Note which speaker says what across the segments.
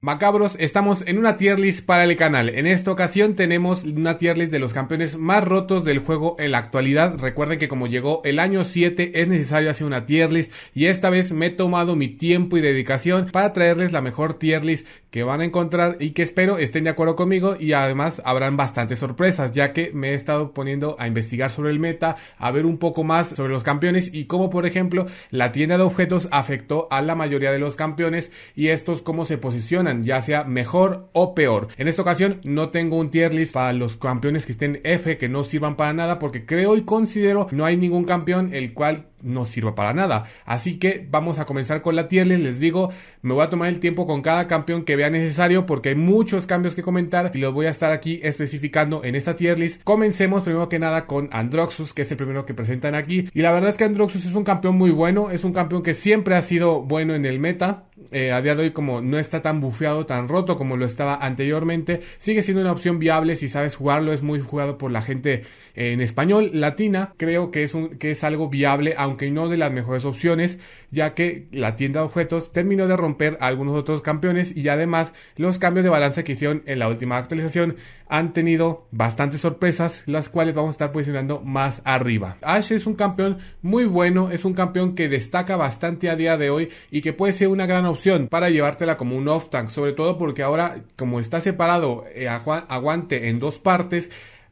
Speaker 1: Macabros, estamos en una tier list para el canal. En esta ocasión tenemos una tier list de los campeones más rotos del juego en la actualidad. Recuerden que como llegó el año 7 es necesario hacer una tier list y esta vez me he tomado mi tiempo y dedicación para traerles la mejor tier list que van a encontrar y que espero estén de acuerdo conmigo y además habrán bastantes sorpresas ya que me he estado poniendo a investigar sobre el meta, a ver un poco más sobre los campeones y cómo por ejemplo la tienda de objetos afectó a la mayoría de los campeones y estos cómo se posicionan ya sea mejor o peor. En esta ocasión no tengo un tier list para los campeones que estén F, que no sirvan para nada, porque creo y considero no hay ningún campeón el cual no sirva para nada. Así que vamos a comenzar con la tier list. Les digo, me voy a tomar el tiempo con cada campeón que vea necesario porque hay muchos cambios que comentar y los voy a estar aquí especificando en esta tier list. Comencemos primero que nada con Androxus, que es el primero que presentan aquí. Y la verdad es que Androxus es un campeón muy bueno, es un campeón que siempre ha sido bueno en el meta. Eh, a día de hoy como no está tan bufeado, tan roto como lo estaba anteriormente, sigue siendo una opción viable si sabes jugarlo, es muy jugado por la gente en español latina creo que es, un, que es algo viable, aunque no de las mejores opciones, ya que la tienda de objetos terminó de romper a algunos otros campeones y además los cambios de balance que hicieron en la última actualización han tenido bastantes sorpresas, las cuales vamos a estar posicionando más arriba. Ash es un campeón muy bueno, es un campeón que destaca bastante a día de hoy y que puede ser una gran opción para llevártela como un off-tank, sobre todo porque ahora como está separado eh, aguante en dos partes,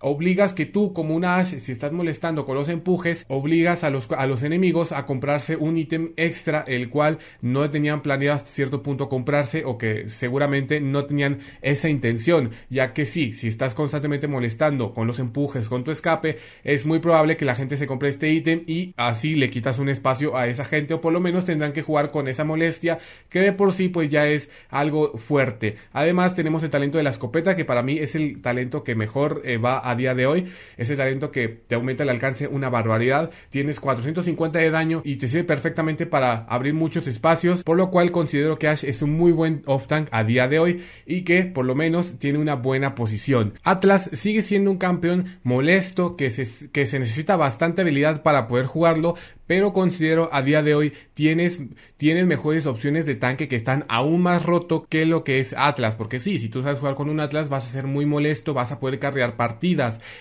Speaker 1: obligas que tú como un Ash, si estás molestando con los empujes, obligas a los, a los enemigos a comprarse un ítem extra, el cual no tenían planeado hasta cierto punto comprarse o que seguramente no tenían esa intención, ya que sí, si estás constantemente molestando con los empujes, con tu escape, es muy probable que la gente se compre este ítem y así le quitas un espacio a esa gente o por lo menos tendrán que jugar con esa molestia que de por sí pues ya es algo fuerte. Además tenemos el talento de la escopeta que para mí es el talento que mejor eh, va a día de hoy. ese talento que te aumenta el alcance una barbaridad. Tienes 450 de daño y te sirve perfectamente para abrir muchos espacios, por lo cual considero que Ash es un muy buen off-tank a día de hoy y que por lo menos tiene una buena posición. Atlas sigue siendo un campeón molesto que se, que se necesita bastante habilidad para poder jugarlo, pero considero a día de hoy tienes, tienes mejores opciones de tanque que están aún más roto que lo que es Atlas, porque sí, si tú sabes jugar con un Atlas vas a ser muy molesto, vas a poder carrear partidos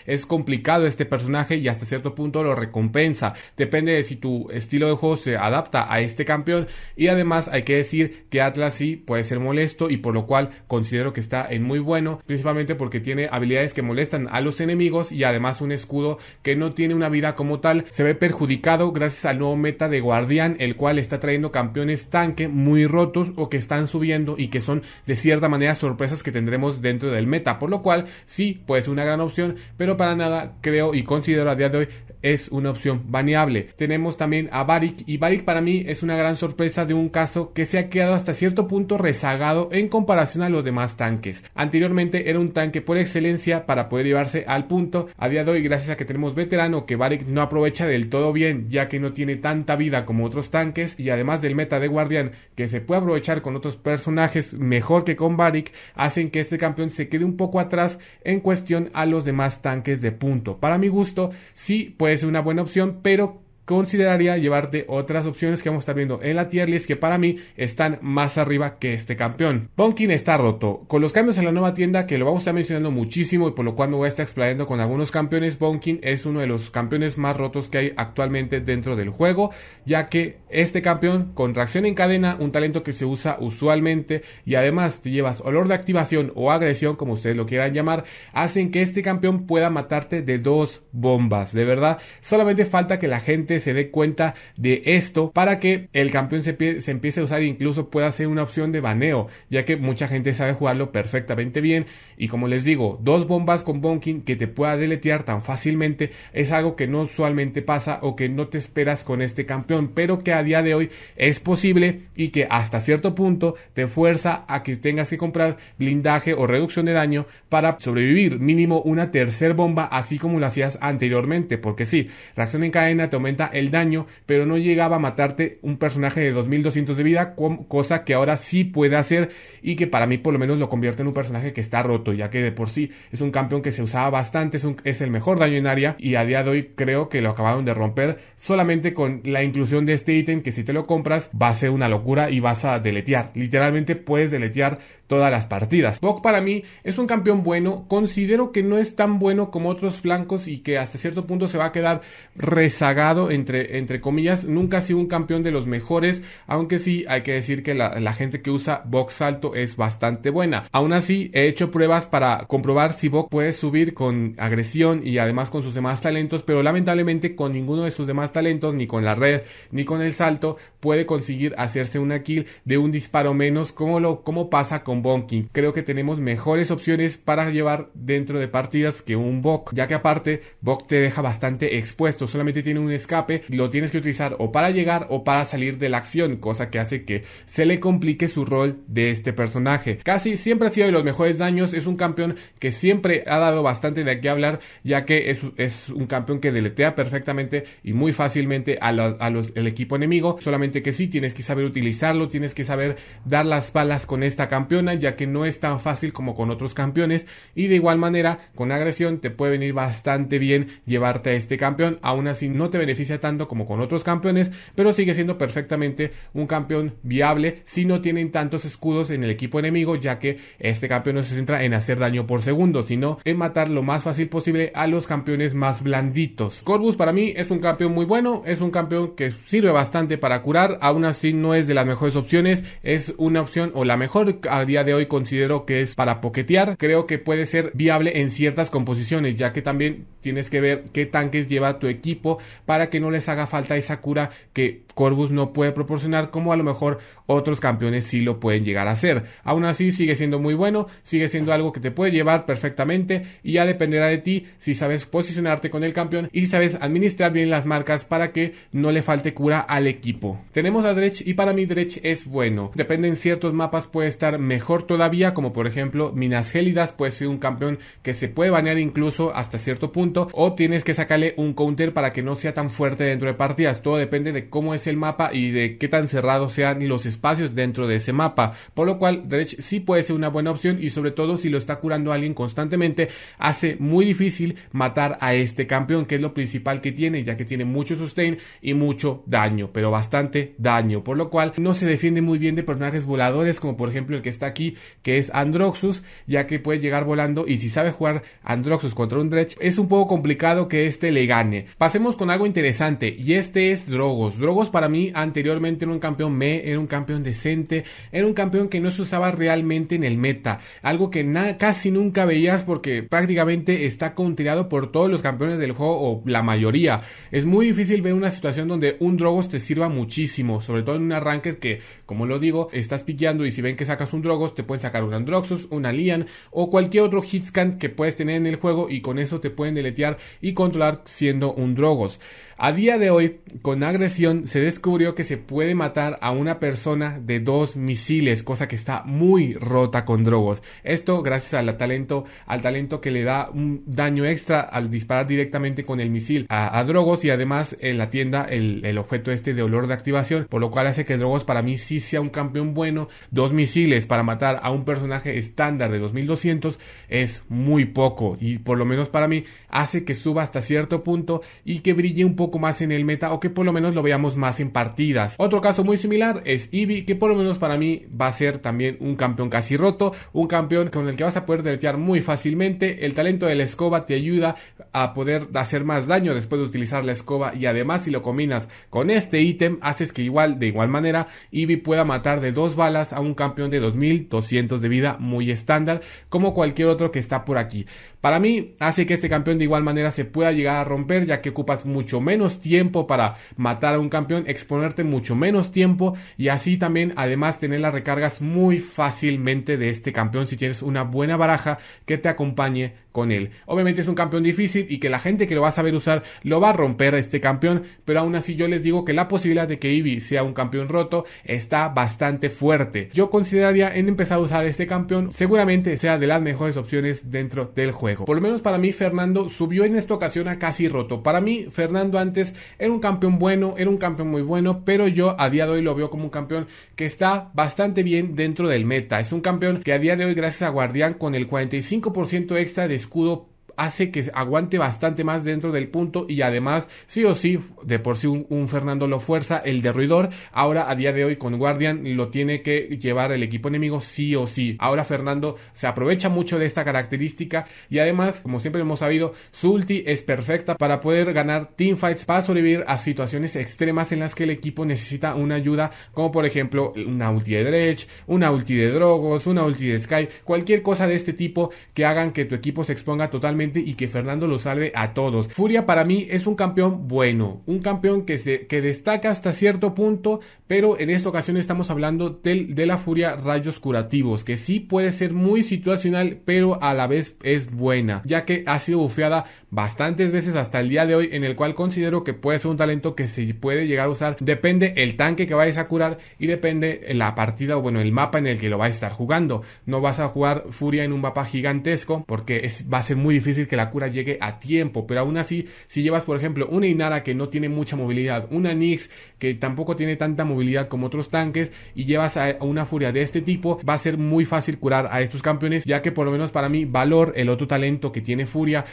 Speaker 1: es complicado este personaje y hasta cierto punto lo recompensa. Depende de si tu estilo de juego se adapta a este campeón. Y además hay que decir que Atlas sí puede ser molesto y por lo cual considero que está en muy bueno, principalmente porque tiene habilidades que molestan a los enemigos y además un escudo que no tiene una vida como tal. Se ve perjudicado gracias al nuevo meta de Guardián, el cual está trayendo campeones tanque muy rotos o que están subiendo y que son de cierta manera sorpresas que tendremos dentro del meta, por lo cual sí puede ser una gran opción pero para nada creo y considero a día de hoy es una opción baneable. Tenemos también a Varik, y Barik para mí es una gran sorpresa de un caso que se ha quedado hasta cierto punto rezagado en comparación a los demás tanques. Anteriormente era un tanque por excelencia para poder llevarse al punto. A día de hoy, gracias a que tenemos veterano que Barik no aprovecha del todo bien ya que no tiene tanta vida como otros tanques y además del meta de guardián que se puede aprovechar con otros personajes mejor que con Varik, hacen que este campeón se quede un poco atrás en cuestión a los demás tanques de punto. Para mi gusto, sí, puede es una buena opción, pero consideraría llevarte otras opciones que vamos a estar viendo en la tier list que para mí están más arriba que este campeón. Bonkin está roto. Con los cambios en la nueva tienda que lo vamos a estar mencionando muchísimo y por lo cual me voy a estar explayando con algunos campeones, Bonkin es uno de los campeones más rotos que hay actualmente dentro del juego, ya que este campeón con tracción en cadena, un talento que se usa usualmente y además te llevas olor de activación o agresión, como ustedes lo quieran llamar, hacen que este campeón pueda matarte de dos bombas. De verdad, solamente falta que la gente se dé cuenta de esto para que el campeón se, empiece a usar e incluso pueda ser una opción de baneo, ya que mucha gente sabe jugarlo perfectamente bien. Y como les digo, dos bombas con Bonkin que te pueda deletear tan fácilmente es algo que no usualmente pasa o que no te esperas con este campeón, pero que a día de hoy es posible y que hasta cierto punto te fuerza a que tengas que comprar blindaje o reducción de daño para sobrevivir mínimo una tercera bomba así como lo hacías anteriormente, porque si reacción en cadena te aumenta el daño, pero no llegaba a matarte un personaje de 2200 de vida, cosa que ahora sí puede hacer y que para mí por lo menos lo convierte en un personaje que está roto, ya que de por sí es un campeón que se usaba bastante, es, es el mejor daño en área y a día de hoy creo que lo acabaron de romper solamente con la inclusión de este ítem que si te lo compras va a ser una locura y vas a deletear. Literalmente puedes deletear todas las partidas. Bok para mí es un campeón bueno, considero que no es tan bueno como otros blancos y que hasta cierto punto se va a quedar rezagado entre, entre comillas, nunca ha sido un campeón de los mejores, aunque sí hay que decir que la, gente que usa Bok Salto es bastante buena. Aún así, he hecho pruebas para comprobar si Bok puede subir con agresión y además con sus demás talentos, pero lamentablemente con ninguno de sus demás talentos, ni con la red, ni con el salto, puede conseguir hacerse una kill de un disparo menos como, lo, como pasa con un Creo que tenemos mejores opciones para llevar dentro de partidas que un Bok, ya que aparte Bok te deja bastante expuesto, solamente tiene un escape, y lo tienes que utilizar o para llegar o para salir de la acción, cosa que hace que se le complique su rol de este personaje. Casi siempre ha sido de los mejores daños, es un campeón que siempre ha dado bastante de qué hablar, ya que es, es, un campeón que deletea perfectamente y muy fácilmente al a los, el equipo enemigo, solamente que sí, tienes que saber utilizarlo, tienes que saber dar las balas con esta campeón ya que no es tan fácil como con otros campeones y de igual manera con agresión te puede venir bastante bien llevarte a este campeón, aún así no te beneficia tanto como con otros campeones, pero sigue siendo perfectamente un campeón viable si no tienen tantos escudos en el equipo enemigo ya que este campeón no se centra en hacer daño por segundo, sino en matar lo más fácil posible a los campeones más blanditos. Corbus para mí es un campeón muy bueno, es un campeón que sirve bastante para curar, aún así no es de las mejores opciones, es una opción o la mejor de hoy considero que es para poquetear. Creo que puede ser viable en ciertas composiciones, ya que también tienes que ver qué tanques lleva tu equipo para que no les haga falta esa cura que Corvus no puede proporcionar, como a lo mejor otros campeones sí lo pueden llegar a hacer. Aún así, sigue siendo muy bueno, sigue siendo algo que te puede llevar perfectamente y ya dependerá de ti si sabes posicionarte con el campeón y si sabes administrar bien las marcas para que no le falte cura al equipo. Tenemos a Dredge y para mí Dredge es bueno. Depende en ciertos mapas puede estar mejor mejor todavía, como por ejemplo Minas Gélidas puede ser un campeón que se puede banear incluso hasta cierto punto o tienes que sacarle un counter para que no sea tan fuerte dentro de partidas. Todo depende de cómo es el mapa y de qué tan cerrados sean los espacios dentro de ese mapa. Por lo cual Dredge sí puede ser una buena opción y sobre todo si lo está curando alguien constantemente hace muy difícil matar a este campeón que es lo principal que tiene ya que tiene mucho sustain y mucho daño, pero bastante daño. Por lo cual no se defiende muy bien de personajes voladores como por ejemplo el que está aquí, que es Androxus, ya que puede llegar volando y si sabe jugar Androxus contra un Dredge, es un poco complicado que este le gane. Pasemos con algo interesante y este es Drogos. Drogos para mí anteriormente era un campeón me, era un campeón decente, era un campeón que no se usaba realmente en el meta, algo que casi nunca veías porque prácticamente está considerado por todos los campeones del juego o la mayoría. Es muy difícil ver una situación donde un Drogos te sirva muchísimo, sobre todo en un arranque que, como lo digo, estás piqueando y si ven que sacas un Drogo te pueden sacar un Androxus, una Alien o cualquier otro hitscan que puedes tener en el juego y con eso te pueden deletear y controlar siendo un Drogos. A día de hoy, con agresión se descubrió que se puede matar a una persona de dos misiles, cosa que está muy rota con Drogos. Esto gracias al talento, al talento que le da un daño extra al disparar directamente con el misil a, Drogos y además en la tienda el, el, objeto este de olor de activación, por lo cual hace que Drogos para mí sí sea un campeón bueno. Dos misiles para matar a un personaje estándar de 2200 es muy poco y por lo menos para mí hace que suba hasta cierto punto y que brille un poco poco más en el meta o que por lo menos lo veamos más en partidas. Otro caso muy similar es Eevee, que por lo menos para mí va a ser también un campeón casi roto, un campeón con el que vas a poder deletear muy fácilmente. El talento de la escoba te ayuda a poder hacer más daño después de utilizar la escoba y además si lo combinas con este ítem haces que igual de igual manera Eevee pueda matar de dos balas a un campeón de 2200 de vida muy estándar como cualquier otro que está por aquí. Para mí hace que este campeón de igual manera se pueda llegar a romper ya que ocupas mucho menos tiempo para matar a un campeón, exponerte mucho menos tiempo y así también además tener las recargas muy fácilmente de este campeón si tienes una buena baraja que te acompañe con él. Obviamente es un campeón difícil y que la gente que lo va a saber usar lo va a romper este campeón, pero aún así yo les digo que la posibilidad de que Eevee sea un campeón roto está bastante fuerte. Yo consideraría en empezar a usar este campeón, seguramente sea de las mejores opciones dentro del juego. Por lo menos para mí Fernando subió en esta ocasión a casi roto. Para mí Fernando antes era un campeón bueno, era un campeón muy bueno, pero yo a día de hoy lo veo como un campeón que está bastante bien dentro del meta. Es un campeón que a día de hoy gracias a Guardián con el 45% extra de escudo hace que aguante bastante más dentro del punto y además, sí o sí, de por sí un, Fernando lo fuerza, el derruidor, ahora a día de hoy con Guardian lo tiene que llevar el equipo enemigo sí o sí. Ahora Fernando se aprovecha mucho de esta característica y además, como siempre hemos sabido, su ulti es perfecta para poder ganar teamfights, para sobrevivir a situaciones extremas en las que el equipo necesita una ayuda, como por ejemplo una ulti de Dredge, una ulti de Drogos, una ulti de Sky, cualquier cosa de este tipo que hagan que tu equipo se exponga totalmente y que Fernando lo salve a todos. Furia para mí es un campeón bueno, un campeón que, se, que destaca hasta cierto punto, pero en esta ocasión estamos hablando del, de la Furia Rayos Curativos, que sí puede ser muy situacional, pero a la vez es buena, ya que ha sido bufeada bastantes veces hasta el día de hoy, en el cual considero que puede ser un talento que se puede llegar a usar, depende el tanque que vayas a curar y depende la partida o bueno, el mapa en el que lo vas a estar jugando. No vas a jugar Furia en un mapa gigantesco, porque va a ser muy difícil decir que la cura llegue a tiempo, pero aún así, si llevas, por ejemplo, una Inara que no tiene mucha movilidad, una Nix que tampoco tiene tanta movilidad como otros tanques y llevas a una furia de este tipo, va a ser muy fácil curar a estos campeones, ya que por lo menos para mí, Valor, el otro talento que tiene furia,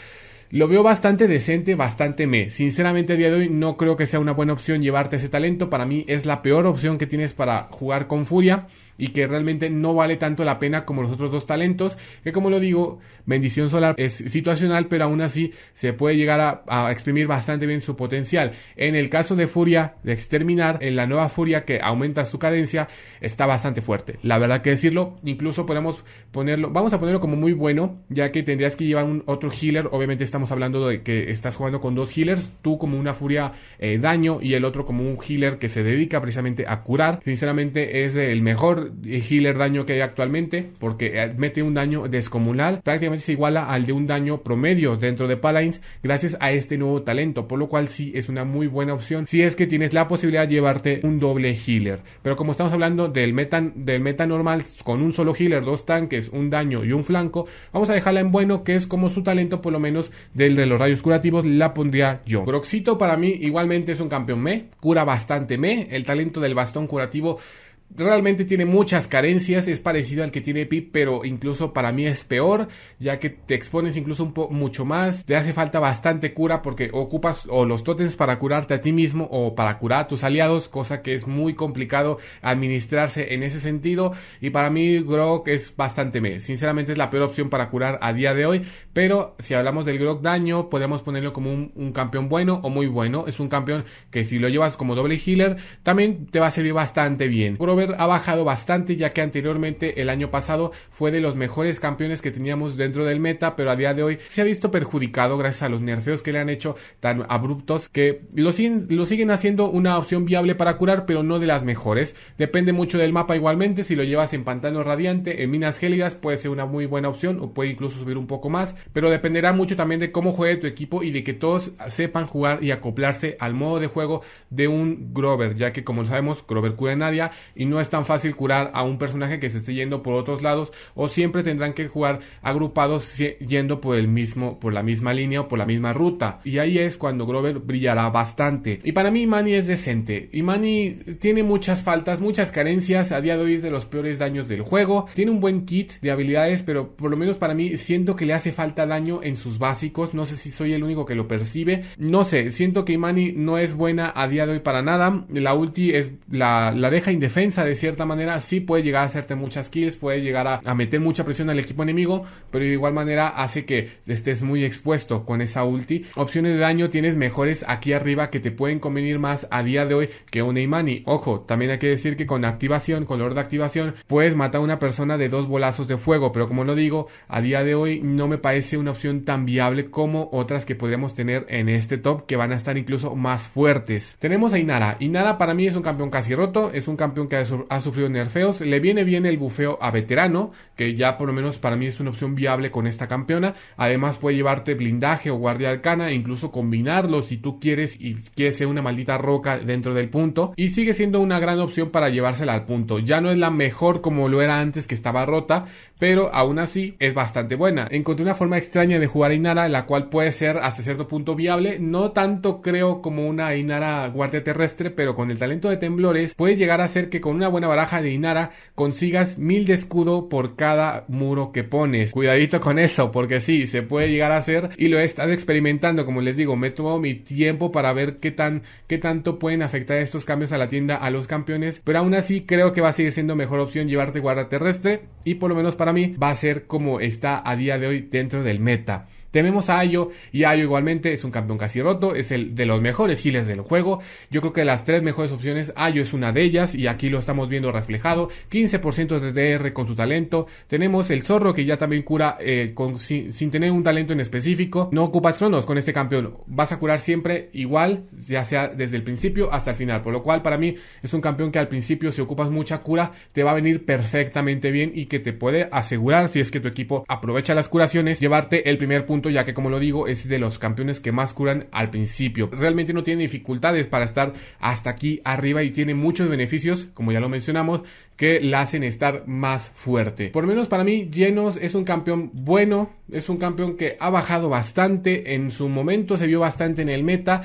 Speaker 1: lo veo bastante decente, bastante me. Sinceramente, a día de hoy no creo que sea una buena opción llevarte ese talento. Para mí es la peor opción que tienes para jugar con Furia y que realmente no vale tanto la pena como los otros dos talentos, que como lo digo, bendición solar es situacional, pero aún así se puede llegar a, exprimir bastante bien su potencial. En el caso de Furia de Exterminar, en la nueva Furia que aumenta su cadencia, está bastante fuerte. La verdad que decirlo, incluso podemos ponerlo, vamos a ponerlo como muy bueno, ya que tendrías que llevar un otro healer, obviamente estamos hablando de que estás jugando con dos healers, tú como una Furia eh, daño y el otro como un healer que se dedica precisamente a curar. Sinceramente es el mejor healer daño que hay actualmente, porque eh, mete un daño descomunal, prácticamente se iguala al de un daño promedio dentro de Palains gracias a este nuevo talento, por lo cual sí es una muy buena opción si es que tienes la posibilidad de llevarte un doble healer. Pero como estamos hablando del meta, meta normal con un solo healer, dos tanques, un daño y un flanco, vamos a dejarla en bueno, que es como su talento, por lo menos del de los rayos curativos, la pondría yo. Broxito para mí igualmente es un campeón me, cura bastante me, el talento del bastón curativo realmente tiene muchas carencias, es parecido al que tiene Pip, pero incluso para mí es peor, ya que te expones incluso un mucho más, te hace falta bastante cura porque ocupas o los Totens para curarte a ti mismo o para curar a tus aliados, cosa que es muy complicado administrarse en ese sentido y para mí Grog es bastante me, sinceramente es la peor opción para curar a día de hoy, pero si hablamos del Grog daño, podemos ponerlo como un, campeón bueno o muy bueno, es un campeón que si lo llevas como doble healer, también te va a servir bastante bien ha bajado bastante ya que anteriormente el año pasado fue de los mejores campeones que teníamos dentro del meta, pero a día de hoy se ha visto perjudicado gracias a los nerfeos que le han hecho tan abruptos que lo siguen, haciendo una opción viable para curar, pero no de las mejores. Depende mucho del mapa igualmente, si lo llevas en Pantano Radiante, en Minas Gélidas puede ser una muy buena opción o puede incluso subir un poco más, pero dependerá mucho también de cómo juegue tu equipo y de que todos sepan jugar y acoplarse al modo de juego de un Grover, ya que como sabemos Grover cura a nadie y no no es tan fácil curar a un personaje que se esté yendo por otros lados o siempre tendrán que jugar agrupados yendo por el mismo por la misma línea o por la misma ruta y ahí es cuando Grover brillará bastante y para mí Imani es decente Imani tiene muchas faltas muchas carencias a día de hoy es de los peores daños del juego tiene un buen kit de habilidades pero por lo menos para mí siento que le hace falta daño en sus básicos no sé si soy el único que lo percibe no sé siento que Imani no es buena a día de hoy para nada la ulti es la deja indefensa de cierta manera, sí puede llegar a hacerte muchas kills, puede llegar a, a meter mucha presión al equipo enemigo, pero de igual manera hace que estés muy expuesto con esa ulti. Opciones de daño tienes mejores aquí arriba que te pueden convenir más a día de hoy que un Imani. Ojo, también hay que decir que con activación, color de activación, puedes matar a una persona de dos bolazos de fuego, pero como lo digo, a día de hoy no me parece una opción tan viable como otras que podríamos tener en este top que van a estar incluso más fuertes. Tenemos a Inara. Inara para mí es un campeón casi roto, es un campeón que ha, sufrido nerfeos. Le viene bien el bufeo a veterano, que ya por lo menos para mí es una opción viable con esta campeona. Además puede llevarte blindaje o guardia arcana, incluso combinarlo si tú quieres y quieres ser una maldita roca dentro del punto. Y sigue siendo una gran opción para llevársela al punto. Ya no es la mejor como lo era antes que estaba rota, pero aún así es bastante buena. Encontré una forma extraña de jugar a Inara, la cual puede ser hasta cierto punto viable. No tanto creo como una Inara guardia terrestre, pero con el talento de temblores puede llegar a ser que con con una buena baraja de Inara consigas mil de escudo por cada muro que pones. Cuidadito con eso, porque sí, se puede llegar a hacer y lo he estado experimentando. Como les digo, me tomado mi tiempo para ver qué tan, qué tanto pueden afectar estos cambios a la tienda a los campeones. Pero aún así, creo que va a seguir siendo mejor opción llevarte guarda terrestre. Y por lo menos para mí, va a ser como está a día de hoy dentro del meta. Tenemos a Ayo y Ayo igualmente es un campeón casi roto, es el de los mejores healers del juego. Yo creo que las tres mejores opciones, Ayo es una de ellas y aquí lo estamos viendo reflejado. 15% de DR con su talento. Tenemos el zorro que ya también cura eh, sin, sin, tener un talento en específico. No ocupas cronos con este campeón. Vas a curar siempre igual, ya sea desde el principio hasta el final. Por lo cual para mí es un campeón que al principio si ocupas mucha cura te va a venir perfectamente bien y que te puede asegurar si es que tu equipo aprovecha las curaciones, llevarte el primer punto ya que como lo digo, es de los campeones que más curan al principio. Realmente no tiene dificultades para estar hasta aquí arriba y tiene muchos beneficios, como ya lo mencionamos, que la hacen estar más fuerte. Por menos para mí, Llenos es un campeón bueno, es un campeón que ha bajado bastante, en su momento se vio bastante en el meta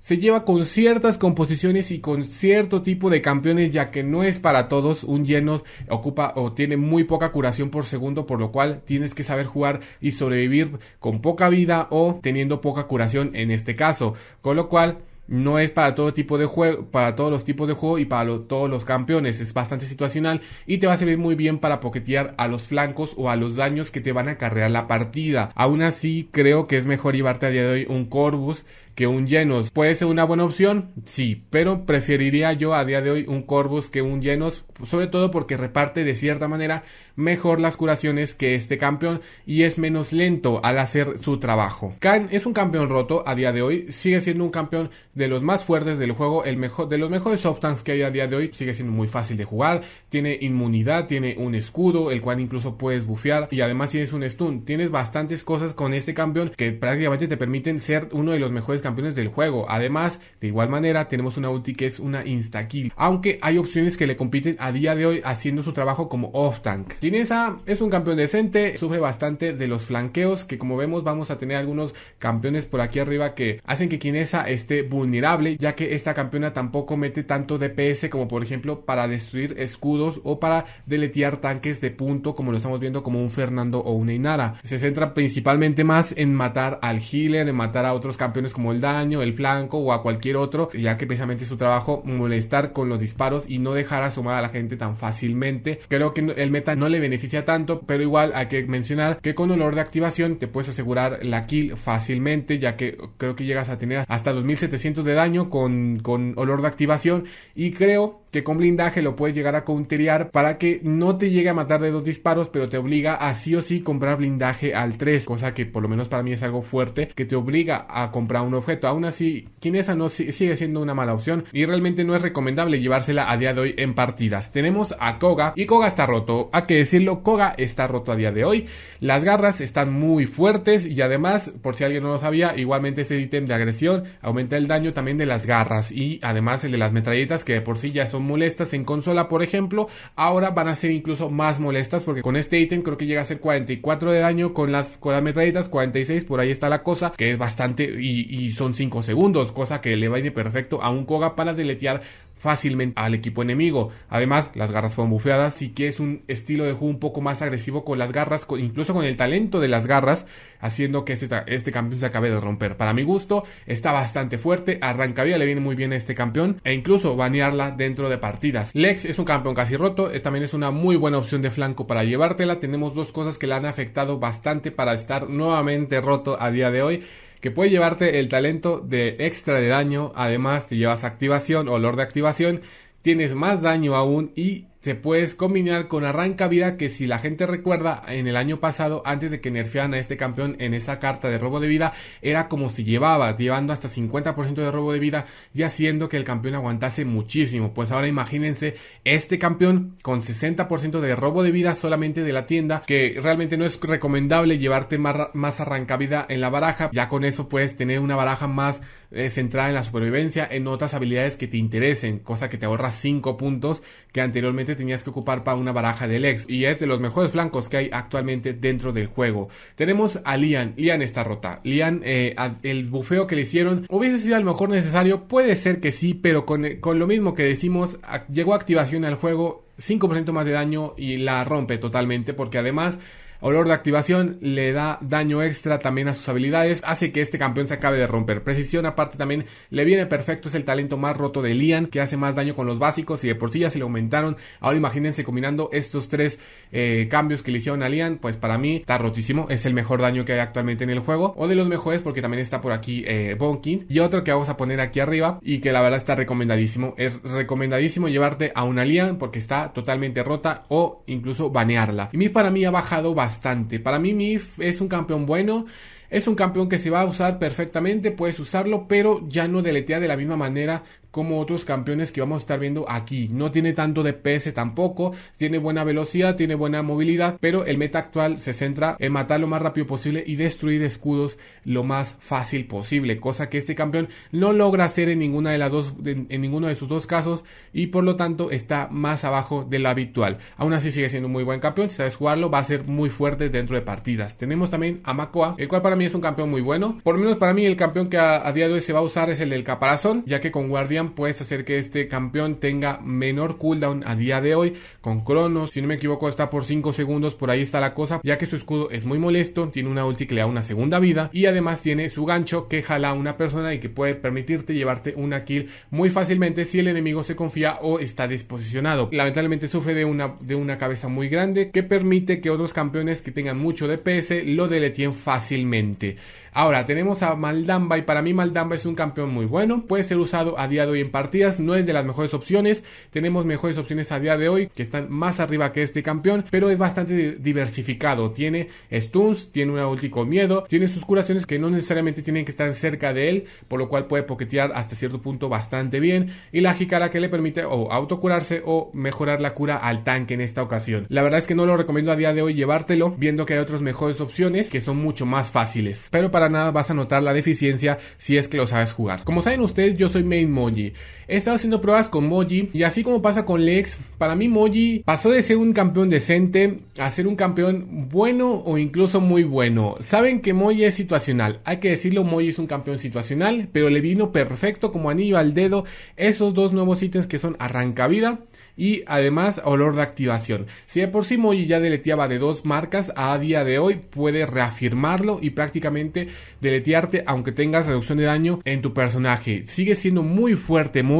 Speaker 1: se lleva con ciertas composiciones y con cierto tipo de campeones, ya que no es para todos. Un lleno ocupa o tiene muy poca curación por segundo, por lo cual tienes que saber jugar y sobrevivir con poca vida o teniendo poca curación en este caso. Con lo cual, no es para todo tipo de juego, para todos los tipos de juego y para todos los campeones. Es bastante situacional y te va a servir muy bien para poquetear a los flancos o a los daños que te van a acarrear la partida. Aún así, creo que es mejor llevarte a día de hoy un Corvus que un Genos. Puede ser una buena opción, sí, pero preferiría yo a día de hoy un Corvus que un Genos, sobre todo porque reparte de cierta manera mejor las curaciones que este campeón y es menos lento al hacer su trabajo. Khan es un campeón roto a día de hoy, sigue siendo un campeón de los más fuertes del juego, el mejor, de los mejores off-tanks que hay a día de hoy, sigue siendo muy fácil de jugar, tiene inmunidad, tiene un escudo, el cual incluso puedes bufear y además tienes un stun, tienes bastantes cosas con este campeón que prácticamente te permiten ser uno de los mejores campeones del juego. Además, de igual manera, tenemos una ulti que es una insta kill, aunque hay opciones que le compiten a día de hoy haciendo su trabajo como off tank. Kinesa es un campeón decente, sufre bastante de los flanqueos, que como vemos vamos a tener algunos campeones por aquí arriba que hacen que Kinesa esté vulnerable, ya que esta campeona tampoco mete tanto DPS como por ejemplo para destruir escudos o para deletear tanques de punto, como lo estamos viendo como un Fernando o una Inara. Se centra principalmente más en matar al healer, en matar a otros campeones como el daño, el flanco o a cualquier otro, ya que precisamente su trabajo molestar con los disparos y no dejar asomar a la gente tan fácilmente. Creo que el meta no le beneficia tanto, pero igual hay que mencionar que con olor de activación te puedes asegurar la kill fácilmente, ya que creo que llegas a tener hasta los de daño con, con olor de activación y creo que con blindaje lo puedes llegar a counterear para que no te llegue a matar de dos disparos, pero te obliga a sí o sí comprar blindaje al 3, cosa que por lo menos para mí es algo fuerte, que te obliga a comprar un objeto. Aún así, Kinesa no sigue siendo una mala opción y realmente no es recomendable llevársela a día de hoy en partidas. Tenemos a Koga y Koga está roto, a que decirlo, Koga está roto a día de hoy. Las garras están muy fuertes y además, por si alguien no lo sabía, igualmente este ítem de agresión aumenta el daño también de las garras y además el de las metralletas que de por sí ya son molestas en consola, por ejemplo, ahora van a ser incluso más molestas porque con este ítem creo que llega a ser 44 de daño con las, con las metralletas, 46, por ahí está la cosa, que es bastante y, y son 5 segundos, cosa que le va a ir perfecto a un Koga para deletear fácilmente al equipo enemigo. Además, las garras fueron bufeadas, Y que es un estilo de juego un poco más agresivo con las garras, incluso con el talento de las garras, haciendo que este, este, campeón se acabe de romper. Para mi gusto, está bastante fuerte, arrancavía le viene muy bien a este campeón, e incluso banearla dentro de partidas. Lex es un campeón casi roto, también es una muy buena opción de flanco para llevártela. Tenemos dos cosas que la han afectado bastante para estar nuevamente roto a día de hoy que puede llevarte el talento de extra de daño, además te llevas activación, olor de activación, tienes más daño aún y se puedes combinar con Arranca Vida, que si la gente recuerda, en el año pasado, antes de que nerfearan a este campeón en esa carta de robo de vida, era como si llevaba, llevando hasta 50% de robo de vida y haciendo que el campeón aguantase muchísimo. Pues ahora imagínense este campeón con 60% de robo de vida solamente de la tienda, que realmente no es recomendable llevarte más, más Arranca Vida en la baraja. Ya con eso puedes tener una baraja más es eh, centrada en la supervivencia, en otras habilidades que te interesen, cosa que te ahorra 5 puntos que anteriormente tenías que ocupar para una baraja de Lex Y es de los mejores flancos que hay actualmente dentro del juego. Tenemos a Lian. Lian está rota. Lian, eh, el bufeo que le hicieron, hubiese sido a lo mejor necesario, puede ser que sí, pero con, eh, con lo mismo que decimos, llegó activación al juego, 5% más de daño y la rompe totalmente, porque además Olor de activación le da daño extra también a sus habilidades, hace que este campeón se acabe de romper. Precisión aparte también le viene perfecto, es el talento más roto de Lian, que hace más daño con los básicos y de por sí ya se le aumentaron. Ahora imagínense combinando estos tres eh, cambios que le hicieron a Lian, pues para mí está rotísimo, es el mejor daño que hay actualmente en el juego, o de los mejores porque también está por aquí eh, Bonkin. Y otro que vamos a poner aquí arriba y que la verdad está recomendadísimo, es recomendadísimo llevarte a una Lian porque está totalmente rota o incluso banearla. Y mi para mí ha bajado bastante bastante. Para mí Mif es un campeón bueno. Es un campeón que se va a usar perfectamente, puedes usarlo, pero ya no deletea de la misma manera como otros campeones que vamos a estar viendo aquí. No tiene tanto de DPS tampoco, tiene buena velocidad, tiene buena movilidad, pero el meta actual se centra en matar lo más rápido posible y destruir escudos lo más fácil posible, cosa que este campeón no logra hacer en ninguna de las dos en, ninguno de sus dos casos y por lo tanto está más abajo de lo habitual. Aún así sigue siendo un muy buen campeón, si sabes jugarlo va a ser muy fuerte dentro de partidas. Tenemos también a Makoa, el cual para mí es un campeón muy bueno. Por lo menos para mí el campeón que a, día de hoy se va a usar es el del caparazón, ya que con Guardia puedes hacer que este campeón tenga menor cooldown a día de hoy con Cronos. Si no me equivoco, está por 5 segundos, por ahí está la cosa, ya que su escudo es muy molesto, tiene una ulti que le da una segunda vida y además tiene su gancho que jala a una persona y que puede permitirte llevarte una kill muy fácilmente si el enemigo se confía o está desposicionado. Lamentablemente sufre de una, de una cabeza muy grande que permite que otros campeones que tengan mucho DPS lo deletien fácilmente. Ahora tenemos a Maldamba y para mí Maldamba es un campeón muy bueno. Puede ser usado a día de hoy en partidas, no es de las mejores opciones. Tenemos mejores opciones a día de hoy que están más arriba que este campeón, pero es bastante diversificado. Tiene stuns, tiene un ulti con miedo, tiene sus curaciones que no necesariamente tienen que estar cerca de él, por lo cual puede poquetear hasta cierto punto bastante bien. Y la jicara que le permite o autocurarse o mejorar la cura al tanque en esta ocasión. La verdad es que no lo recomiendo a día de hoy llevártelo, viendo que hay otras mejores opciones que son mucho más fáciles. Pero para para nada vas a notar la deficiencia si es que lo sabes jugar. Como saben ustedes, yo soy Main Moji. He estado haciendo pruebas con Moji y así como pasa con Lex, para mí Moji pasó de ser un campeón decente a ser un campeón bueno o incluso muy bueno. Saben que Moji es situacional, hay que decirlo, Moji es un campeón situacional, pero le vino perfecto como anillo al dedo esos dos nuevos ítems que son Arranca arrancavida y además olor de activación. Si de por sí Moji ya deleteaba de dos marcas, a día de hoy puede reafirmarlo y prácticamente deletearte aunque tengas reducción de daño en tu personaje. Sigue siendo muy fuerte Moji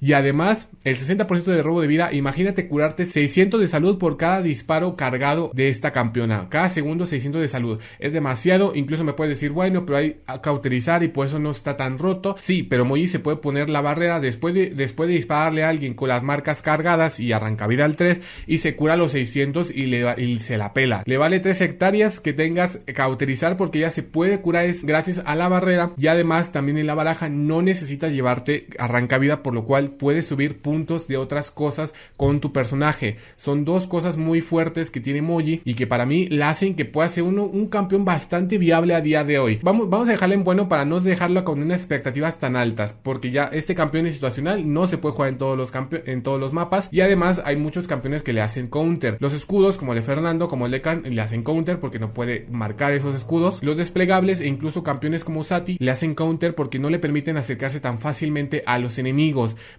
Speaker 1: y además el 60% de robo de vida. Imagínate curarte 600 de salud por cada disparo cargado de esta campeona. Cada segundo 600 de salud. Es demasiado. Incluso me puedes decir, bueno, pero hay a cauterizar y por eso no está tan roto. Sí, pero Moji se puede poner la barrera después de, después de dispararle a alguien con las marcas cargadas y arranca vida al 3 y se cura los 600 y, le, se la pela. Le vale 3 hectáreas que tengas cauterizar porque ya se puede curar es gracias a la barrera y además también en la baraja no necesitas llevarte arranca vida por lo cual puedes subir puntos de otras cosas con tu personaje. Son dos cosas muy fuertes que tiene Moji y que para mí la hacen que pueda ser uno un campeón bastante viable a día de hoy. Vamos, vamos a dejarle en bueno para no dejarlo con unas expectativas tan altas, porque ya este campeón es situacional, no se puede jugar en todos los, en todos los mapas y además hay muchos campeones que le hacen counter. Los escudos, como el de Fernando, como el de Khan, le hacen counter porque no puede marcar esos escudos. Los desplegables e incluso campeones como Sati le hacen counter porque no le permiten acercarse tan fácilmente a los enemigos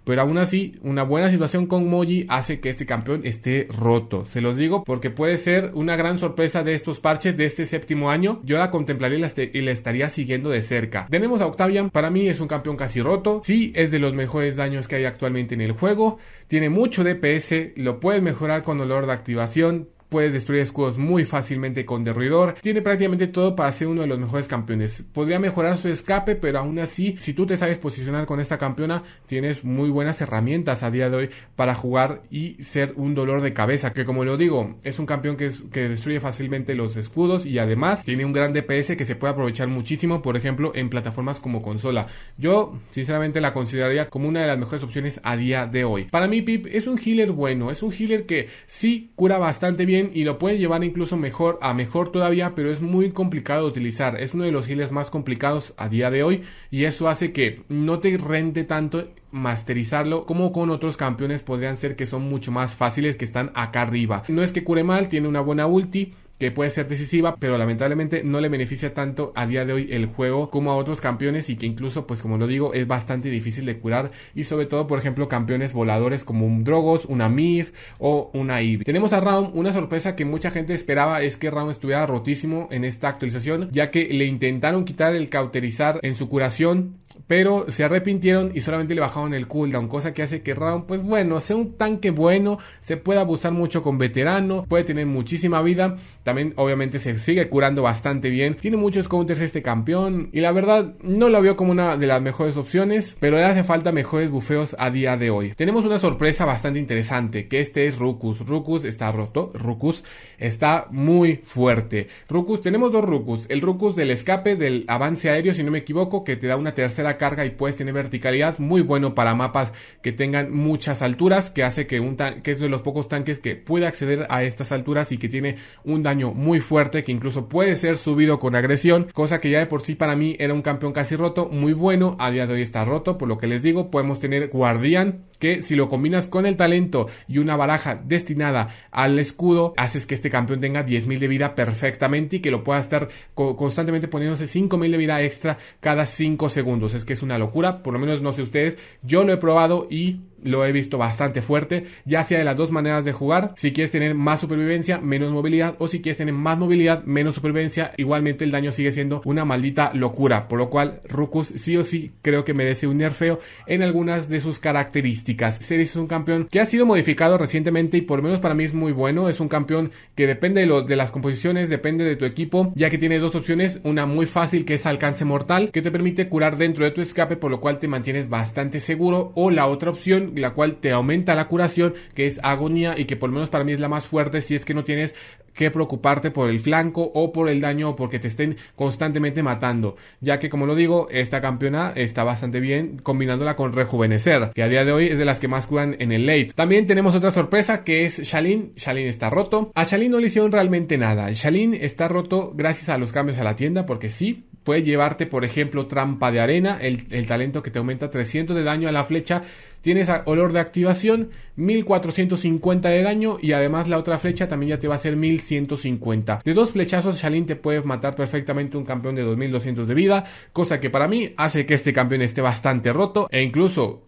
Speaker 1: pero aún así una buena situación con Moji hace que este campeón esté roto. Se los digo porque puede ser una gran sorpresa de estos parches de este séptimo año. Yo la contemplaría y la estaría siguiendo de cerca. Tenemos a Octavian, para mí es un campeón casi roto, sí es de los mejores daños que hay actualmente en el juego, tiene mucho DPS, lo puedes mejorar con olor de activación, Puedes destruir escudos muy fácilmente con derruidor. Tiene prácticamente todo para ser uno de los mejores campeones. Podría mejorar su escape, pero aún así, si tú te sabes posicionar con esta campeona, tienes muy buenas herramientas a día de hoy para jugar y ser un dolor de cabeza. Que como lo digo, es un campeón que, que destruye fácilmente los escudos y además tiene un gran DPS que se puede aprovechar muchísimo, por ejemplo, en plataformas como consola. Yo, sinceramente, la consideraría como una de las mejores opciones a día de hoy. Para mí, Pip es un healer bueno, es un healer que sí cura bastante bien y lo pueden llevar incluso mejor a mejor todavía, pero es muy complicado de utilizar. Es uno de los hiles más complicados a día de hoy y eso hace que no te rente tanto masterizarlo como con otros campeones podrían ser que son mucho más fáciles que están acá arriba. No es que cure mal, tiene una buena ulti, que puede ser decisiva, pero lamentablemente no le beneficia tanto a día de hoy el juego como a otros campeones y que incluso, pues como lo digo, es bastante difícil de curar y sobre todo, por ejemplo, campeones voladores como un Drogos, una Mif o una Ivy. Tenemos a Raum, una sorpresa que mucha gente esperaba es que Raum estuviera rotísimo en esta actualización, ya que le intentaron quitar el cauterizar en su curación pero se arrepintieron y solamente le bajaron el cooldown, cosa que hace que Round, pues bueno, sea un tanque bueno, se puede abusar mucho con veterano, puede tener muchísima vida, también obviamente se sigue curando bastante bien, tiene muchos counters este campeón y la verdad no lo vio como una de las mejores opciones, pero le hace falta mejores bufeos a día de hoy. Tenemos una sorpresa bastante interesante, que este es Rukus, Rukus está roto, Rukus está muy fuerte. Rukus, tenemos dos Rukus, el Rukus del escape del avance aéreo si no me equivoco, que te da una tercera la carga y pues tener verticalidad, muy bueno para mapas que tengan muchas alturas, que hace que un que es de los pocos tanques que puede acceder a estas alturas y que tiene un daño muy fuerte que incluso puede ser subido con agresión, cosa que ya de por sí para mí era un campeón casi roto, muy bueno, a día de hoy está roto, por lo que les digo, podemos tener guardián que si lo combinas con el talento y una baraja destinada al escudo, haces que este campeón tenga 10.000 de vida perfectamente y que lo pueda estar constantemente poniéndose 5.000 de vida extra cada 5 segundos. Pues es que es una locura, por lo menos no sé ustedes, yo lo he probado y lo he visto bastante fuerte, ya sea de las dos maneras de jugar, si quieres tener más supervivencia, menos movilidad, o si quieres tener más movilidad, menos supervivencia, igualmente el daño sigue siendo una maldita locura, por lo cual Rukus sí o sí creo que merece un nerfeo en algunas de sus características. Series es un campeón que ha sido modificado recientemente y por lo menos para mí es muy bueno, es un campeón que depende de las composiciones, depende de tu equipo, ya que tiene dos opciones, una muy fácil que es alcance mortal, que te permite curar dentro de tu escape, por lo cual te mantienes bastante seguro, o la otra opción la cual te aumenta la curación, que es agonía y que por lo menos para mí es la más fuerte si es que no tienes que preocuparte por el flanco o por el daño o porque te estén constantemente matando, ya que como lo digo, esta campeona está bastante bien combinándola con rejuvenecer, que a día de hoy es de las que más curan en el late. También tenemos otra sorpresa que es Shalin, Shalin está roto, a Shalin no le hicieron realmente nada, Shalin está roto gracias a los cambios a la tienda porque sí, puede llevarte por ejemplo trampa de arena, el, el talento que te aumenta 300 de daño a la flecha Tienes olor de activación, 1450 de daño y además la otra flecha también ya te va a hacer 1150. De dos flechazos, Shalin te puedes matar perfectamente un campeón de 2200 de vida, cosa que para mí hace que este campeón esté bastante roto e incluso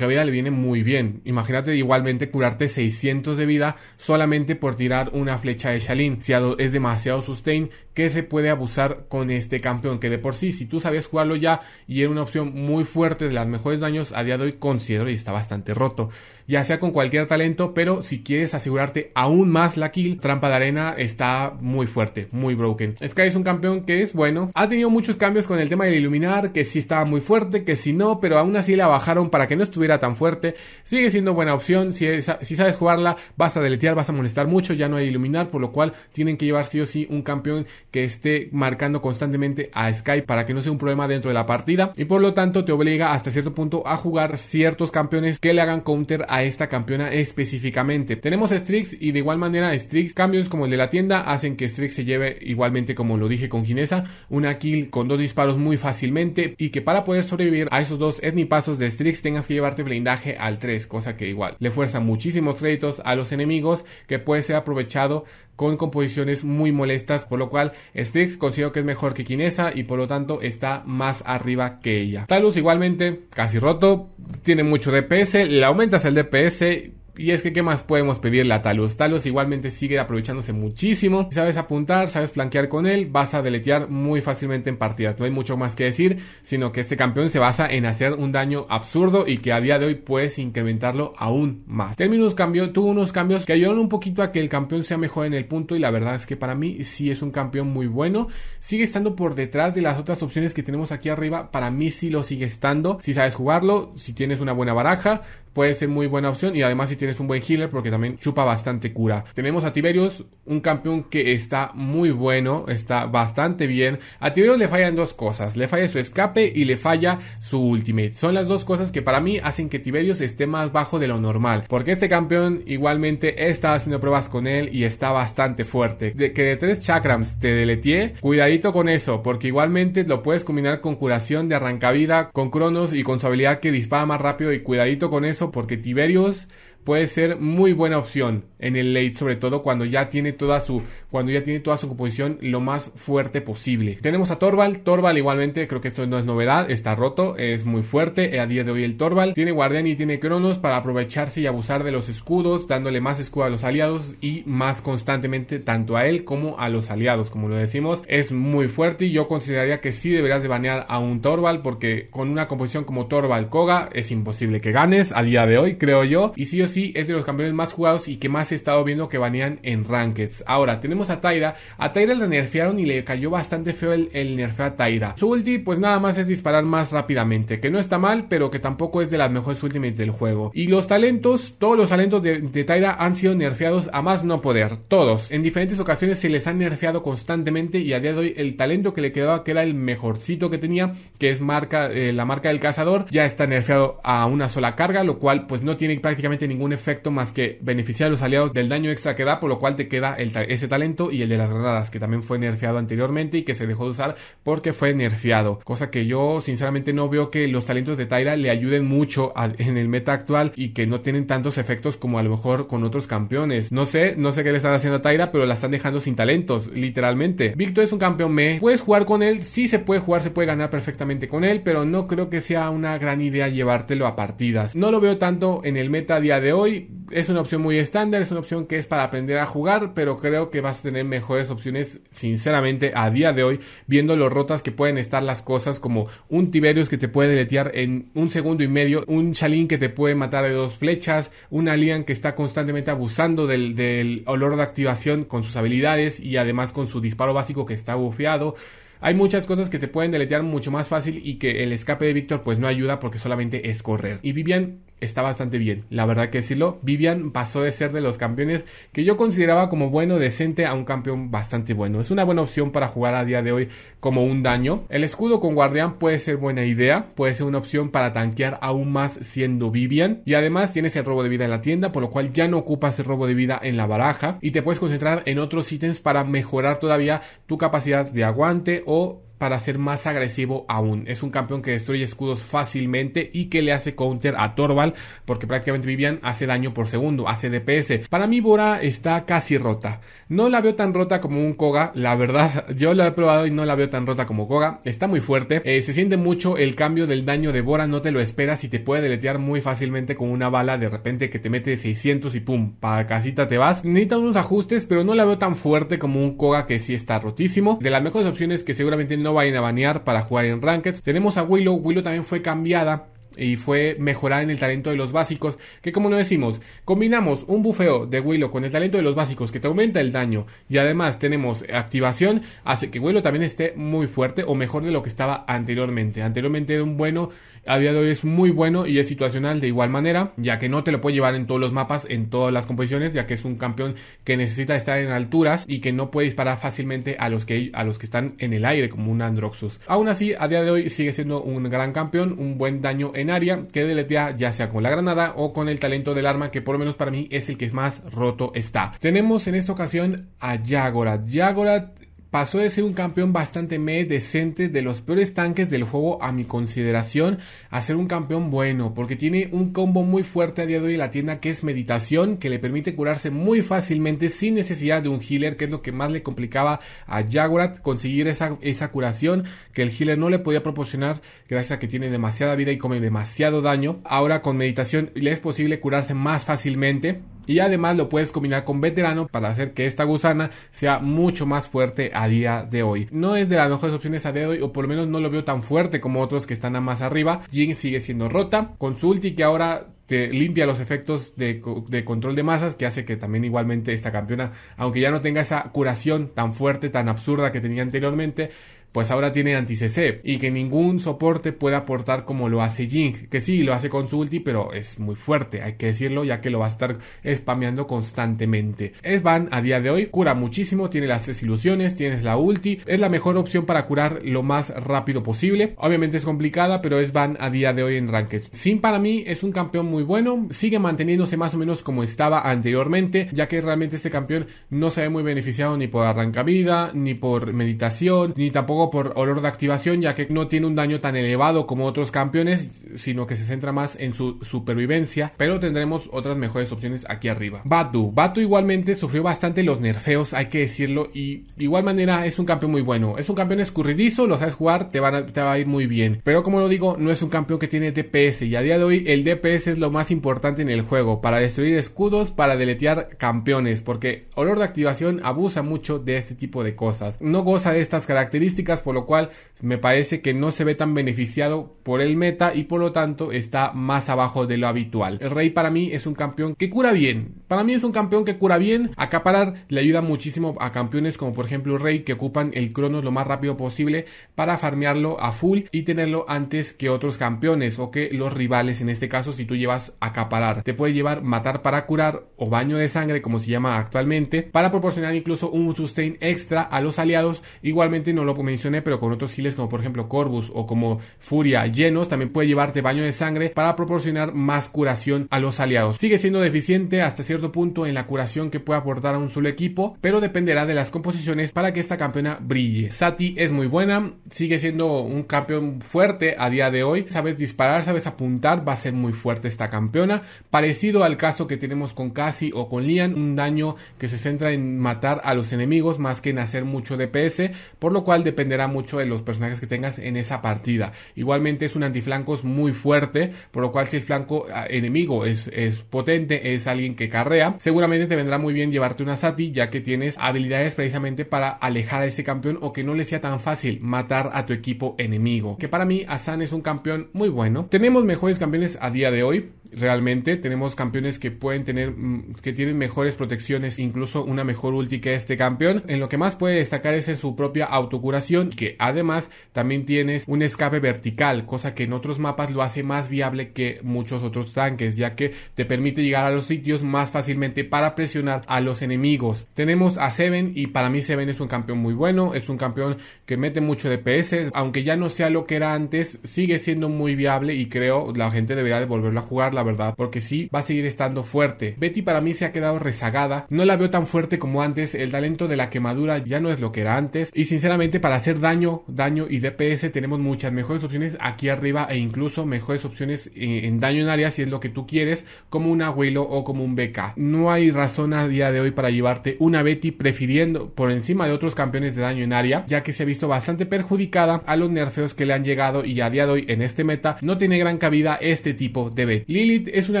Speaker 1: vida le viene muy bien. Imagínate igualmente curarte 600 de vida solamente por tirar una flecha de Shalin. Es demasiado sustain que se puede abusar con este campeón, que de por sí, si tú sabías jugarlo ya y era una opción muy fuerte de las mejores daños, a día de hoy considero y está bastante roto, ya sea con cualquier talento, pero si quieres asegurarte aún más la kill, trampa de arena está muy fuerte, muy broken. Sky es un campeón que es bueno, ha tenido muchos cambios con el tema del iluminar, que si sí estaba muy fuerte, que si no, pero aún así la bajaron para que no estuviera tan fuerte, sigue siendo buena opción, si, si sabes jugarla vas a deletear, vas a molestar mucho, ya no hay iluminar, por lo cual tienen que llevar sí o sí un campeón que esté marcando constantemente a Skype para que no sea un problema dentro de la partida y por lo tanto te obliga hasta cierto punto a jugar ciertos campeones que le hagan counter a esta campeona específicamente. Tenemos Strix y de igual manera Strix cambios como el de la tienda hacen que Strix se lleve igualmente como lo dije con Ginesa una kill con dos disparos muy fácilmente y que para poder sobrevivir a esos dos etnipasos de Strix tengas que llevarte blindaje al 3 cosa que igual le fuerza muchísimos créditos a los enemigos que puede ser aprovechado con composiciones muy molestas, por lo cual Strix considero que es mejor que Kinesa y por lo tanto está más arriba que ella. Talus igualmente, casi roto, tiene mucho DPS, le aumentas el DPS y es que, ¿qué más podemos pedirle a Talos? Talos igualmente sigue aprovechándose muchísimo. Si sabes apuntar, sabes planquear con él, vas a deletear muy fácilmente en partidas. No hay mucho más que decir, sino que este campeón se basa en hacer un daño absurdo y que a día de hoy puedes incrementarlo aún más. Terminus cambió, tuvo unos cambios que ayudaron un poquito a que el campeón sea mejor en el punto y la verdad es que para mí sí es un campeón muy bueno. Sigue estando por detrás de las otras opciones que tenemos aquí arriba. Para mí sí lo sigue estando. Si sabes jugarlo, si tienes una buena baraja, puede ser muy buena opción y además si tienes un buen healer porque también chupa bastante cura. Tenemos a Tiberius, un campeón que está muy bueno, está bastante bien. A Tiberius le fallan dos cosas, le falla su escape y le falla su ultimate. Son las dos cosas que para mí hacen que Tiberius esté más bajo de lo normal, porque este campeón igualmente está haciendo pruebas con él y está bastante fuerte. De que de tres chakrams te deletie, cuidadito con eso, porque igualmente lo puedes combinar con curación de arrancavida, con cronos y con su habilidad que dispara más rápido y cuidadito con eso porque Tiberios puede ser muy buena opción en el late, sobre todo cuando ya tiene toda su cuando ya tiene toda su composición lo más fuerte posible. Tenemos a Torval, Torval igualmente, creo que esto no es novedad, está roto, es muy fuerte a día de hoy el Torval. Tiene Guardián y tiene Cronos para aprovecharse y abusar de los escudos, dándole más escudo a los aliados y más constantemente tanto a él como a los aliados, como lo decimos, es muy fuerte y yo consideraría que sí deberías de banear a un Torval porque con una composición como Torval Koga es imposible que ganes a día de hoy, creo yo. Y si yo sí es de los campeones más jugados y que más he estado viendo que banean en Rankeds. Ahora, tenemos a Tyra. A Tyra la nerfearon y le cayó bastante feo el, el a Tyra. Su ulti, pues nada más es disparar más rápidamente, que no está mal, pero que tampoco es de las mejores ultimates del juego. Y los talentos, todos los talentos de, de Tyra han sido nerfeados a más no poder, todos. En diferentes ocasiones se les han nerfeado constantemente y a día de hoy el talento que le quedaba, que era el mejorcito que tenía, que es marca, eh, la marca del cazador, ya está nerfeado a una sola carga, lo cual pues no tiene prácticamente ningún un efecto más que beneficiar a los aliados del daño extra que da, por lo cual te queda ese talento y el de las granadas, que también fue nerfeado anteriormente y que se dejó de usar porque fue nerfeado. Cosa que yo sinceramente no veo que los talentos de Tyra le ayuden mucho en el meta actual y que no tienen tantos efectos como a lo mejor con otros campeones. No sé, no sé qué le están haciendo a Tyra, pero la están dejando sin talentos, literalmente. Victor es un campeón me. Puedes jugar con él, si se puede jugar, se puede ganar perfectamente con él, pero no creo que sea una gran idea llevártelo a partidas. No lo veo tanto en el meta día de hoy. Es una opción muy estándar, es una opción que es para aprender a jugar, pero creo que vas a tener mejores opciones, sinceramente, a día de hoy, viendo lo rotas que pueden estar las cosas, como un Tiberius que te puede deletear en un segundo y medio, un Chalín que te puede matar de dos flechas, un Alien que está constantemente abusando del, olor de activación con sus habilidades y además con su disparo básico que está bufeado. Hay muchas cosas que te pueden deletear mucho más fácil y que el escape de Víctor pues no ayuda porque solamente es correr. Y Vivian está bastante bien, la verdad que decirlo. Vivian pasó de ser de los campeones que yo consideraba como bueno, decente, a un campeón bastante bueno. Es una buena opción para jugar a día de hoy como un daño. El escudo con guardián puede ser buena idea, puede ser una opción para tanquear aún más siendo Vivian. Y además tienes el robo de vida en la tienda, por lo cual ya no ocupas el robo de vida en la baraja y te puedes concentrar en otros ítems para mejorar todavía tu capacidad de aguante o para ser más agresivo aún. Es un campeón que destruye escudos fácilmente y que le hace counter a Torval porque prácticamente Vivian hace daño por segundo, hace DPS. Para mí Bora está casi rota. No la veo tan rota como un Koga, la verdad. Yo la he probado y no la veo tan rota como Koga. Está muy fuerte. Eh, se siente mucho el cambio del daño de Bora, no te lo esperas y te puede deletear muy fácilmente con una bala de repente que te mete 600 y pum, para casita te vas. Necesita unos ajustes, pero no la veo tan fuerte como un Koga que sí está rotísimo. De las mejores opciones que seguramente no vayan a banear para jugar en Ranked. Tenemos a Willow, Willow también fue cambiada y fue mejorada en el talento de los básicos, que como lo decimos, combinamos un bufeo de Willow con el talento de los básicos que te aumenta el daño y además tenemos activación, hace que Willow también esté muy fuerte o mejor de lo que estaba anteriormente. Anteriormente era un bueno, a día de hoy es muy bueno y es situacional de igual manera, ya que no te lo puede llevar en todos los mapas, en todas las composiciones, ya que es un campeón que necesita estar en alturas y que no puede disparar fácilmente a los que, a los que están en el aire como un Androxus. Aún así, a día de hoy sigue siendo un gran campeón, un buen daño en en área que deletea ya sea con la granada o con el talento del arma que por lo menos para mí es el que más roto está. Tenemos en esta ocasión a Yagorat. Yagorat pasó de ser un campeón bastante me decente de los peores tanques del juego a mi consideración a ser un campeón bueno porque tiene un combo muy fuerte a día de hoy en la tienda que es meditación que le permite curarse muy fácilmente sin necesidad de un healer que es lo que más le complicaba a Jaguar conseguir esa, esa curación que el healer no le podía proporcionar gracias a que tiene demasiada vida y come demasiado daño ahora con meditación le es posible curarse más fácilmente y además lo puedes combinar con veterano para hacer que esta gusana sea mucho más fuerte a día de hoy. No es de las mejores opciones a día de hoy, o por lo menos no lo veo tan fuerte como otros que están a más arriba. Jin sigue siendo rota. Con su que ahora te limpia los efectos de, de, control de masas, que hace que también igualmente esta campeona, aunque ya no tenga esa curación tan fuerte, tan absurda que tenía anteriormente, pues ahora tiene anti-CC y que ningún soporte puede aportar como lo hace Jing, que sí, lo hace con su ulti, pero es muy fuerte, hay que decirlo, ya que lo va a estar spameando constantemente. Es van a día de hoy cura muchísimo, tiene las tres ilusiones, tienes la ulti, es la mejor opción para curar lo más rápido posible. Obviamente es complicada, pero es van a día de hoy en Ranked. Sin para mí es un campeón muy bueno, sigue manteniéndose más o menos como estaba anteriormente, ya que realmente este campeón no se ve muy beneficiado ni por arranca vida, ni por meditación, ni tampoco por olor de activación, ya que no tiene un daño tan elevado como otros campeones, sino que se centra más en su supervivencia, pero tendremos otras mejores opciones aquí arriba. Batu, Batu igualmente sufrió bastante los nerfeos, hay que decirlo, y de igual manera es un campeón muy bueno. Es un campeón escurridizo, lo sabes jugar, te va a ir muy bien. Pero como lo digo, no es un campeón que tiene DPS, y a día de hoy el DPS es lo más importante en el juego, para destruir escudos, para deletear campeones, porque olor de activación abusa mucho de este tipo de cosas. No goza de estas características por lo cual me parece que no se ve tan beneficiado por el meta y por lo tanto está más abajo de lo habitual. El Rey para mí es un campeón que cura bien. Para mí es un campeón que cura bien. Acaparar le ayuda muchísimo a campeones como por ejemplo Rey que ocupan el Cronos lo más rápido posible para farmearlo a full y tenerlo antes que otros campeones o que los rivales en este caso si tú llevas acaparar. Te puede llevar matar para curar o baño de sangre como se llama actualmente para proporcionar incluso un sustain extra a los aliados. Igualmente no lo mencioné pero con otros giles como por ejemplo Corvus o como Furia llenos, también puede llevarte baño de sangre para proporcionar más curación a los aliados. Sigue siendo deficiente hasta cierto punto en la curación que puede aportar a un solo equipo, pero dependerá de las composiciones para que esta campeona brille. Sati es muy buena, sigue siendo un campeón fuerte a día de hoy, sabes disparar, sabes apuntar, va a ser muy fuerte esta campeona, parecido al caso que tenemos con Cassie o con Lian, un daño que se centra en matar a los enemigos más que en hacer mucho DPS, por lo cual depende mucho de los personajes que tengas en esa partida. Igualmente es un antiflanco muy fuerte, por lo cual si el flanco ah, enemigo es, es potente, es alguien que carrea, seguramente te vendrá muy bien llevarte una Sati, ya que tienes habilidades precisamente para alejar a ese campeón o que no le sea tan fácil matar a tu equipo enemigo. Que para mí Asan es un campeón muy bueno. Tenemos mejores campeones a día de hoy, realmente. Tenemos campeones que pueden tener, mm, que tienen mejores protecciones, incluso una mejor ulti que este campeón. En lo que más puede destacar es en su propia autocuración que además también tienes un escape vertical, cosa que en otros mapas lo hace más viable que muchos otros tanques, ya que te permite llegar a los sitios más fácilmente para presionar a los enemigos. Tenemos a Seven y para mí Seven es un campeón muy bueno, es un campeón que mete mucho DPS, aunque ya no sea lo que era antes, sigue siendo muy viable y creo la gente debería de volverlo a jugar, la verdad, porque sí va a seguir estando fuerte. Betty para mí se ha quedado rezagada, no la veo tan fuerte como antes, el talento de la quemadura ya no es lo que era antes y sinceramente para hacer daño, daño y DPS tenemos muchas mejores opciones aquí arriba e incluso mejores opciones eh, en, daño en área si es lo que tú quieres, como un abuelo o como un Beca. No hay razón a día de hoy para llevarte una Betty prefiriendo por encima de otros campeones de daño en área, ya que se ha visto bastante perjudicada a los nerfeos que le han llegado y a día de hoy en este meta no tiene gran cabida este tipo de Betty. Lilith es una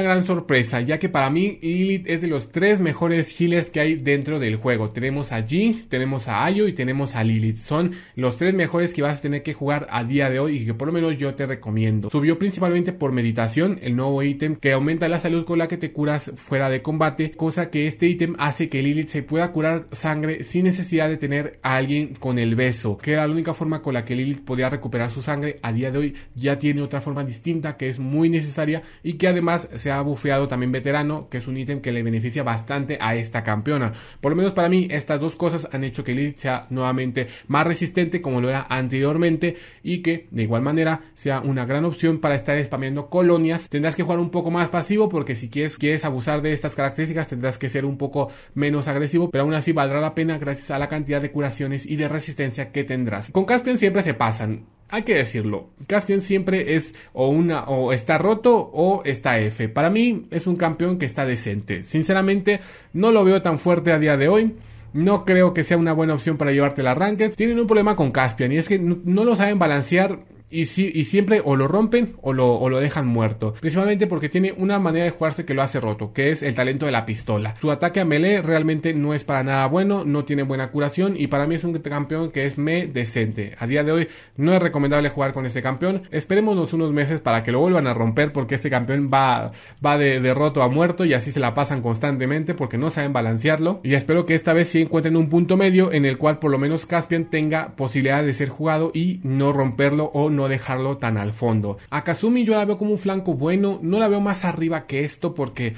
Speaker 1: gran sorpresa, ya que para mí Lilith es de los tres mejores healers que hay dentro del juego. Tenemos a Jin, tenemos a Ayo y tenemos a Lilith. Son los tres mejores que vas a tener que jugar a día de hoy y que por lo menos yo te recomiendo. Subió principalmente por meditación, el nuevo ítem que aumenta la salud con la que te curas fuera de combate, cosa que este ítem hace que Lilith se pueda curar sangre sin necesidad de tener a alguien con el beso, que era la única forma con la que Lilith podía recuperar su sangre, a día de hoy ya tiene otra forma distinta que es muy necesaria y que además se ha bufeado también veterano, que es un ítem que le beneficia bastante a esta campeona. Por lo menos para mí estas dos cosas han hecho que Lilith sea nuevamente más resistente como lo era anteriormente y que de igual manera sea una gran opción para estar spameando colonias. Tendrás que jugar un poco más pasivo porque si quieres, quieres abusar de estas características tendrás que ser un poco menos agresivo, pero aún así valdrá la pena gracias a la cantidad de curaciones y de resistencia que tendrás. Con Caspian siempre se pasan hay que decirlo, Caspian siempre es o una o está roto o está F. Para mí es un campeón que está decente. Sinceramente no lo veo tan fuerte a día de hoy. No creo que sea una buena opción para llevarte la Ranked. Tienen un problema con Caspian y es que no, no lo saben balancear y, y siempre o lo rompen o lo, dejan muerto. Principalmente porque tiene una manera de jugarse que lo hace roto, que es el talento de la pistola. Su ataque a melee realmente no es para nada bueno, no tiene buena curación y para mí es un campeón que es me decente. A día de hoy no es recomendable jugar con este campeón. Esperemos unos meses para que lo vuelvan a romper porque este campeón va, va de, de roto a muerto y así se la pasan constantemente porque no saben balancearlo. Y espero que esta vez sí encuentren un punto medio en el cual por lo menos Caspian tenga posibilidad de ser jugado y no romperlo o no dejarlo tan al fondo. A Kazumi yo la veo como un flanco bueno, no la veo más arriba que esto porque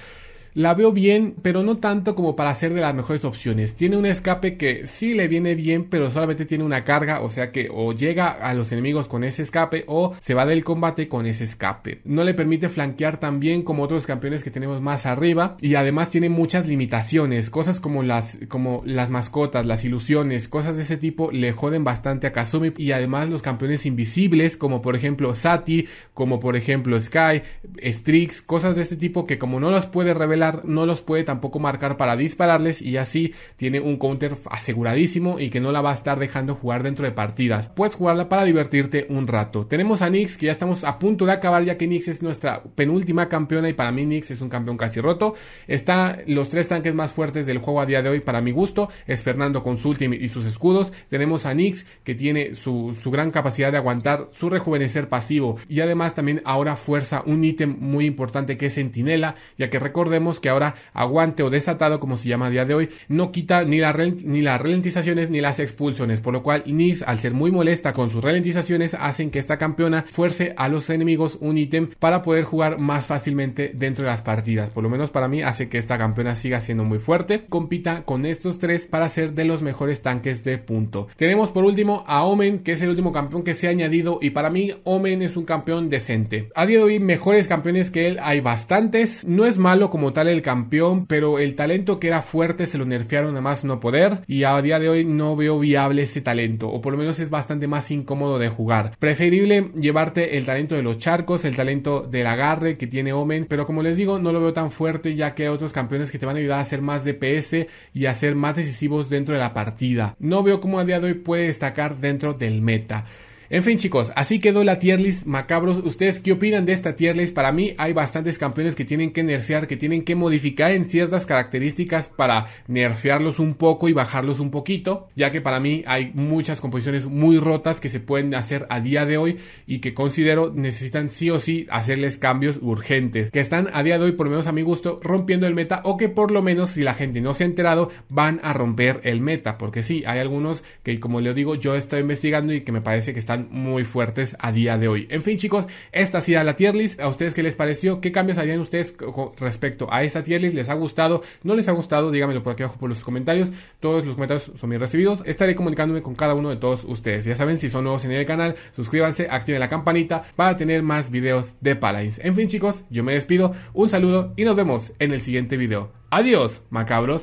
Speaker 1: la veo bien, pero no tanto como para ser de las mejores opciones. Tiene un escape que sí le viene bien, pero solamente tiene una carga, o sea que o llega a los enemigos con ese escape o se va del combate con ese escape. No le permite flanquear tan bien como otros campeones que tenemos más arriba y además tiene muchas limitaciones, cosas como las como las mascotas, las ilusiones, cosas de ese tipo le joden bastante a Kazumi y además los campeones invisibles como por ejemplo Sati, como por ejemplo Sky, Strix, cosas de este tipo que como no las puede revelar no los puede tampoco marcar para dispararles y así tiene un counter aseguradísimo y que no la va a estar dejando jugar dentro de partidas. Puedes jugarla para divertirte un rato. Tenemos a Nix que ya estamos a punto de acabar ya que Nix es nuestra penúltima campeona y para mí Nix es un campeón casi roto. Está los tres tanques más fuertes del juego a día de hoy para mi gusto. Es Fernando con su ultimate y sus escudos. Tenemos a Nix que tiene su, su gran capacidad de aguantar, su rejuvenecer pasivo y además también ahora fuerza un ítem muy importante que es Sentinela ya que recordemos que ahora aguante o desatado, como se llama a día de hoy, no quita ni, la ni las ralentizaciones ni las expulsiones, por lo cual Nix al ser muy molesta con sus ralentizaciones, hacen que esta campeona fuerce a los enemigos un ítem para poder jugar más fácilmente dentro de las partidas. Por lo menos para mí hace que esta campeona siga siendo muy fuerte, compita con estos tres para ser de los mejores tanques de punto. Tenemos por último a Omen, que es el último campeón que se ha añadido y para mí Omen es un campeón decente. A día de hoy mejores campeones que él hay bastantes, no es malo como tal el campeón, pero el talento que era fuerte se lo nerfearon a más no poder y a día de hoy no veo viable ese talento, o por lo menos es bastante más incómodo de jugar. Preferible llevarte el talento de los charcos, el talento del agarre que tiene Omen, pero como les digo, no lo veo tan fuerte ya que hay otros campeones que te van a ayudar a hacer más DPS y a ser más decisivos dentro de la partida. No veo cómo a día de hoy puede destacar dentro del meta. En fin, chicos, así quedó la tier list macabros. ¿Ustedes qué opinan de esta tier list? Para mí hay bastantes campeones que tienen que nerfear, que tienen que modificar en ciertas características para nerfearlos un poco y bajarlos un poquito, ya que para mí hay muchas composiciones muy rotas que se pueden hacer a día de hoy y que considero necesitan sí o sí hacerles cambios urgentes, que están a día de hoy, por lo menos a mi gusto, rompiendo el meta o que por lo menos si la gente no se ha enterado van a romper el meta, porque sí, hay algunos que como le digo yo estoy investigando y que me parece que están muy fuertes a día de hoy. En fin, chicos, esta ha sido la tier list. ¿A ustedes qué les pareció? ¿Qué cambios harían ustedes respecto a esta tier list? ¿Les ha gustado? ¿No les ha gustado? Díganmelo por aquí abajo por los comentarios. Todos los comentarios son bien recibidos. Estaré comunicándome con cada uno de todos ustedes. Ya saben, si son nuevos en el canal, suscríbanse, activen la campanita para tener más videos de Paladins. En fin, chicos, yo me despido. Un saludo y nos vemos en el siguiente video. Adiós, macabros.